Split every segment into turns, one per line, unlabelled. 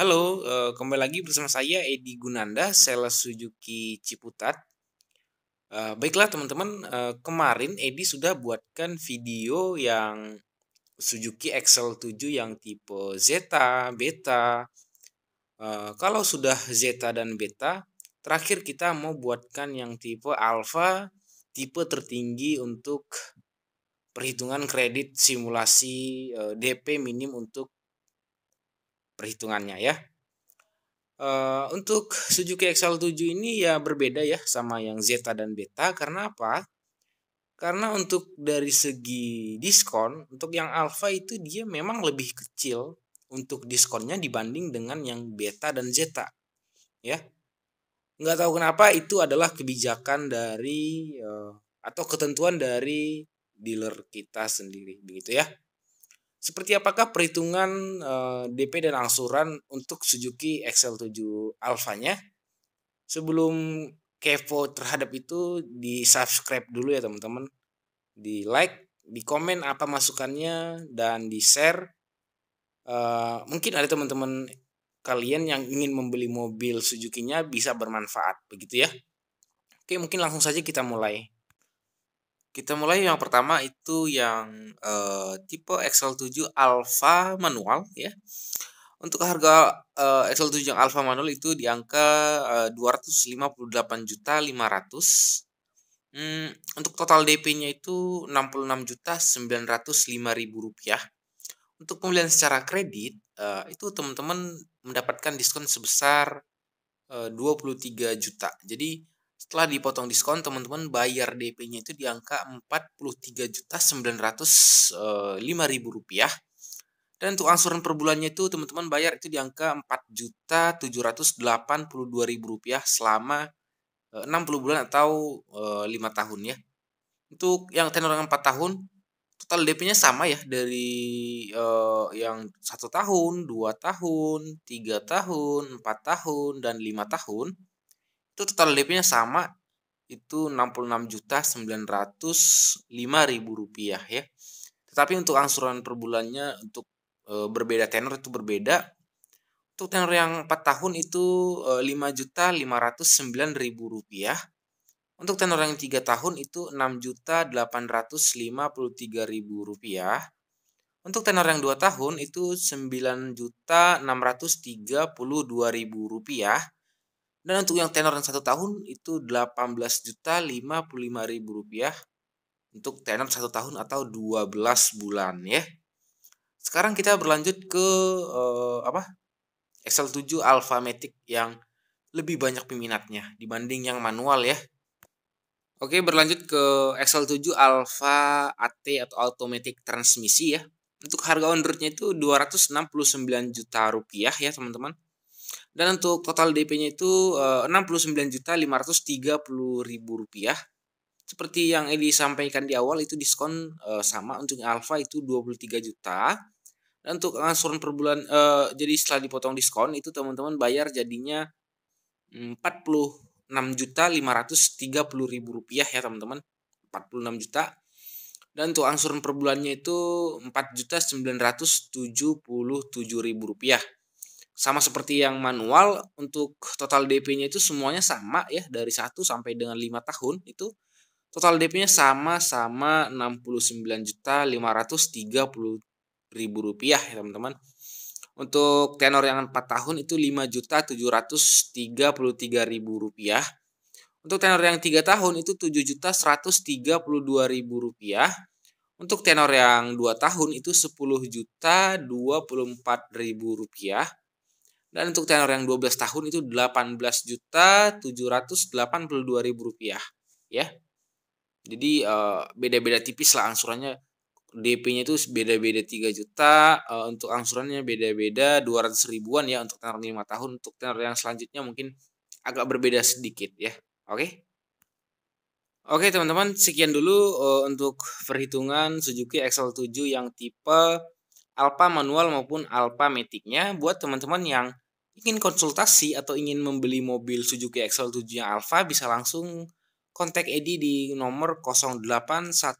Halo, eh, kembali lagi bersama saya Edi Gunanda, sales Suzuki Ciputat. Eh, baiklah teman-teman, eh, kemarin Edi sudah buatkan video yang Suzuki Excel 7 yang tipe Zeta, Beta. Kalau sudah Zeta dan Beta, terakhir kita mau buatkan yang tipe Alpha, tipe tertinggi untuk perhitungan kredit simulasi DP minim untuk perhitungannya ya. Uh, untuk Suzuki XL7 ini ya berbeda ya sama yang Zeta dan Beta karena apa? Karena untuk dari segi diskon untuk yang Alpha itu dia memang lebih kecil untuk diskonnya dibanding dengan yang Beta dan Zeta ya. Nggak tahu kenapa itu adalah kebijakan dari uh, atau ketentuan dari dealer kita sendiri begitu ya. Seperti apakah perhitungan uh, eh, DP dan angsuran untuk Suzuki XL7 alfanya Sebelum kepo terhadap itu, di subscribe dulu ya teman-teman. Di like, di komen apa masukannya, dan di share. Uh, eh, mungkin ada teman-teman kalian yang ingin membeli mobil Suzuki-nya bisa bermanfaat, begitu ya. Oke, mungkin langsung saja kita mulai. Kita mulai yang pertama itu yang uh, tipe XL7 Alpha manual ya. Untuk harga eh, uh, XL7 yang Alpha manual itu di angka eh, uh, 258.500. Hmm, untuk total DP-nya itu 66.905.000 rupiah. Untuk pembelian secara kredit uh, itu teman-teman mendapatkan diskon sebesar uh, 23 juta. Jadi setelah dipotong diskon, teman-teman bayar DP-nya itu di angka Rp43.905.000. Eh, dan untuk angsuran per bulannya itu teman-teman bayar itu di angka Rp4.782.000 selama 60 eh, bulan atau 5 eh, tahun ya. Untuk yang tenor 4 tahun, total DP-nya sama ya dari uh, yang satu tahun, 2 tahun, 3 tahun, 4 tahun, dan 5 tahun itu total DP-nya sama itu 66.905.000 rupiah ya. Tetapi untuk angsuran per bulannya untuk e, berbeda tenor itu berbeda. Untuk tenor yang 4 tahun itu e, eh, 5.509.000 rupiah. Untuk tenor yang 3 tahun itu 6.853.000 rupiah. Untuk tenor yang 2 tahun itu 9.632.000 rupiah. Dan untuk yang tenor yang satu tahun itu 18 juta 55 ribu rupiah untuk tenor satu tahun atau 12 bulan ya. Sekarang kita berlanjut ke uh, apa? XL7 Alpha Matic yang lebih banyak peminatnya dibanding yang manual ya. Oke, berlanjut ke Excel 7 Alpha AT atau Automatic Transmisi ya. Untuk harga on roadnya itu 269 juta rupiah ya teman-teman dan untuk total DP-nya itu eh, Rp69.530.000 seperti yang Edi sampaikan di awal itu diskon eh, sama untuk Alfa itu 23 juta dan untuk angsuran per bulan eh, jadi setelah dipotong diskon itu teman-teman bayar jadinya mm, enam juta puluh ribu rupiah ya teman-teman 46 juta dan untuk angsuran per bulannya itu empat juta tujuh ribu rupiah sama seperti yang manual untuk total DP-nya itu semuanya sama ya dari 1 sampai dengan 5 tahun itu total DP-nya sama-sama 69.530.000 rupiah ya teman-teman. Untuk tenor yang 4 tahun itu 5.733.000 rupiah. Untuk tenor yang 3 tahun itu 7.132.000 rupiah. Untuk tenor yang 2 tahun itu 10.024.000 rupiah. Dan untuk tenor yang 12 tahun itu juta ribu rupiah ya. Jadi eh, beda-beda uh, tipis lah angsurannya DP-nya itu beda-beda 3 juta, uh, untuk angsurannya beda-beda 200 ribuan ya untuk tenor 5 tahun, untuk tenor yang selanjutnya mungkin agak berbeda sedikit ya. Oke. Okay? Oke teman-teman, sekian dulu uh, untuk perhitungan Suzuki XL7 yang tipe Alpha manual maupun Alpha metiknya buat teman-teman yang ingin konsultasi atau ingin membeli mobil Suzuki Excel 7 yang Alfa bisa langsung kontak Edi di nomor 0813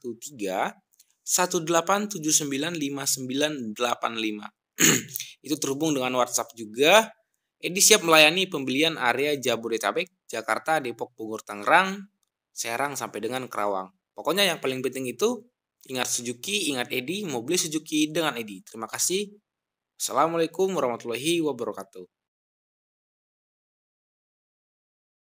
18795985. Itu terhubung dengan WhatsApp juga. Edi siap melayani pembelian area Jabodetabek, Jakarta, Depok, Bogor, Tangerang, Serang sampai dengan Kerawang. Pokoknya yang paling penting itu ingat Suzuki, ingat Edi, mobil Suzuki dengan Edi. Terima kasih. Assalamualaikum warahmatullahi wabarakatuh.